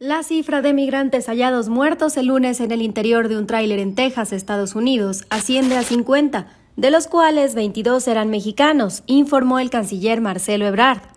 La cifra de migrantes hallados muertos el lunes en el interior de un tráiler en Texas, Estados Unidos, asciende a 50, de los cuales 22 eran mexicanos, informó el canciller Marcelo Ebrard.